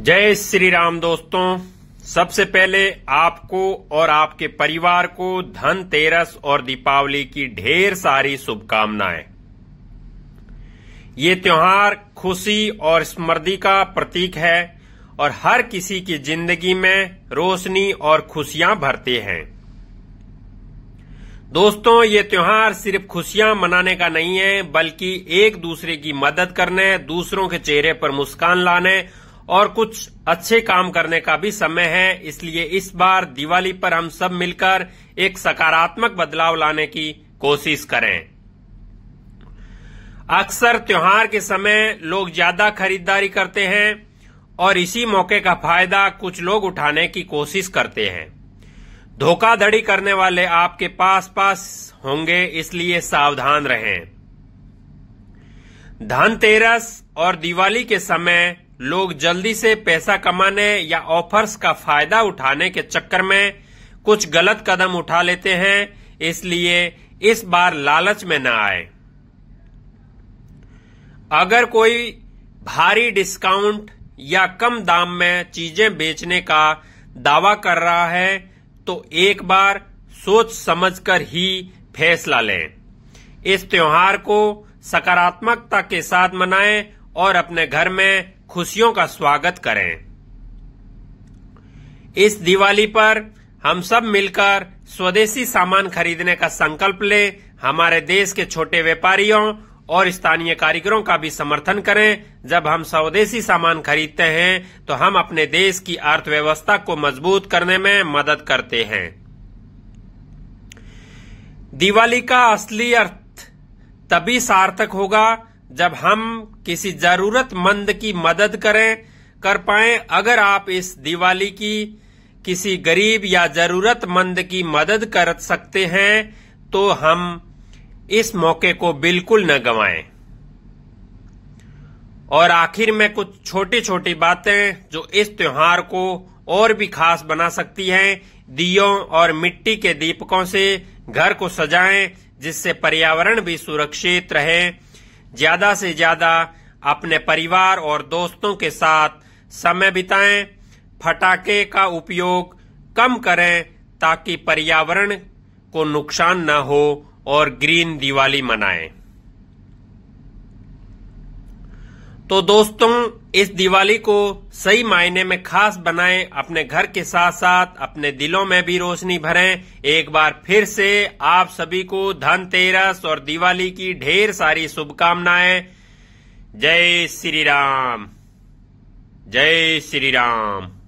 जय श्री राम दोस्तों सबसे पहले आपको और आपके परिवार को धनतेरस और दीपावली की ढेर सारी शुभकामनाएं ये त्योहार खुशी और स्मृति का प्रतीक है और हर किसी की जिंदगी में रोशनी और खुशियां भरते हैं दोस्तों ये त्योहार सिर्फ खुशियां मनाने का नहीं है बल्कि एक दूसरे की मदद करने दूसरों के चेहरे पर मुस्कान लाने और कुछ अच्छे काम करने का भी समय है इसलिए इस बार दिवाली पर हम सब मिलकर एक सकारात्मक बदलाव लाने की कोशिश करें अक्सर त्योहार के समय लोग ज्यादा खरीदारी करते हैं और इसी मौके का फायदा कुछ लोग उठाने की कोशिश करते हैं धोखाधड़ी करने वाले आपके पास पास होंगे इसलिए सावधान रहें धनतेरस और दिवाली के समय लोग जल्दी से पैसा कमाने या ऑफर्स का फायदा उठाने के चक्कर में कुछ गलत कदम उठा लेते हैं इसलिए इस बार लालच में न आए अगर कोई भारी डिस्काउंट या कम दाम में चीजें बेचने का दावा कर रहा है तो एक बार सोच समझकर ही फैसला लें इस त्योहार को सकारात्मकता के साथ मनाएं और अपने घर में खुशियों का स्वागत करें इस दिवाली पर हम सब मिलकर स्वदेशी सामान खरीदने का संकल्प लें हमारे देश के छोटे व्यापारियों और स्थानीय कारीगरों का भी समर्थन करें जब हम स्वदेशी सामान खरीदते हैं तो हम अपने देश की अर्थव्यवस्था को मजबूत करने में मदद करते हैं दिवाली का असली अर्थ तभी सार्थक होगा जब हम किसी जरूरतमंद की मदद करें कर पाए अगर आप इस दिवाली की किसी गरीब या जरूरतमंद की मदद कर सकते हैं तो हम इस मौके को बिल्कुल न गवाएं और आखिर में कुछ छोटी छोटी बातें जो इस त्योहार को और भी खास बना सकती हैं दीयों और मिट्टी के दीपकों से घर को सजाएं जिससे पर्यावरण भी सुरक्षित रहे ज्यादा से ज्यादा अपने परिवार और दोस्तों के साथ समय बिताएं फटाके का उपयोग कम करें ताकि पर्यावरण को नुकसान न हो और ग्रीन दिवाली मनाएं तो दोस्तों इस दिवाली को सही मायने में खास बनाएं अपने घर के साथ साथ अपने दिलों में भी रोशनी भरें एक बार फिर से आप सभी को धनतेरस और दिवाली की ढेर सारी शुभकामनाएं जय श्री राम जय श्री राम